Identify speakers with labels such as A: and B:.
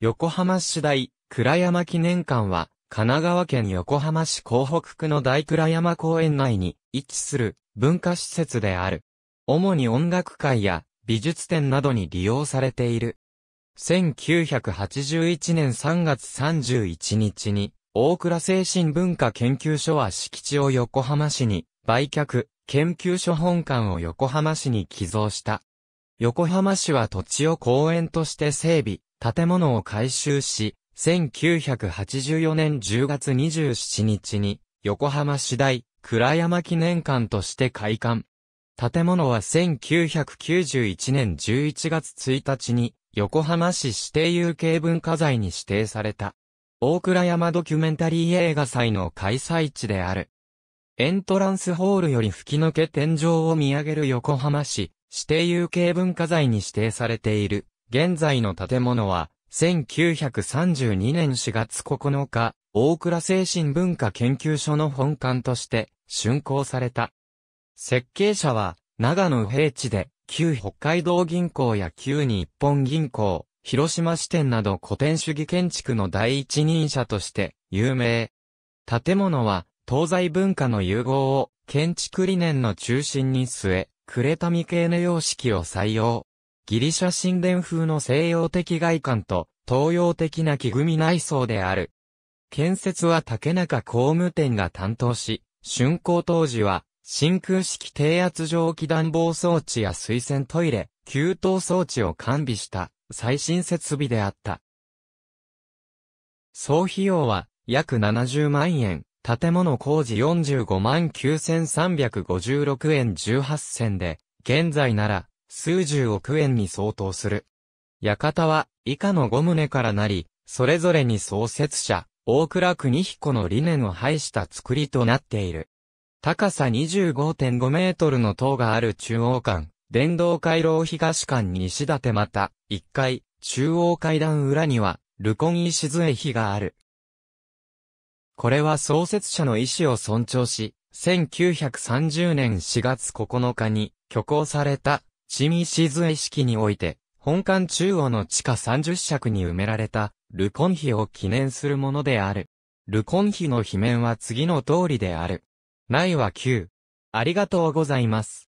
A: 横浜市大、倉山記念館は、神奈川県横浜市港北区の大倉山公園内に位置する文化施設である。主に音楽会や美術展などに利用されている。1981年3月31日に、大倉精神文化研究所は敷地を横浜市に売却、研究所本館を横浜市に寄贈した。横浜市は土地を公園として整備、建物を改修し、1984年10月27日に横浜市大倉山記念館として開館。建物は1991年11月1日に横浜市指定有形文化財に指定された。大倉山ドキュメンタリー映画祭の開催地である。エントランスホールより吹き抜け天井を見上げる横浜市指定有形文化財に指定されている現在の建物は、1932年4月9日、大倉精神文化研究所の本館として、竣工された。設計者は、長野平地で、旧北海道銀行や旧日本銀行、広島支店など古典主義建築の第一人者として、有名。建物は、東西文化の融合を、建築理念の中心に据え、タミ系の様式を採用。ギリシャ神殿風の西洋的外観と東洋的な木組み内装である。建設は竹中工務店が担当し、竣工当時は真空式低圧蒸気暖房装置や水洗トイレ、給湯装置を完備した最新設備であった。総費用は約70万円、建物工事45万9356円18銭で、現在なら数十億円に相当する。館は以下の五棟からなり、それぞれに創設者、大倉国彦の理念を排した作りとなっている。高さ25.5メートルの塔がある中央館、電動回廊東館西立また、1階、中央階段裏には、ルコン石杖碑がある。これは創設者の意思を尊重し、1930年4月9日に、挙行された清水静江式において、本館中央の地下30尺に埋められた、ルコンヒを記念するものである。ルコンヒの碑面は次の通りである。内は9。ありがとうございます。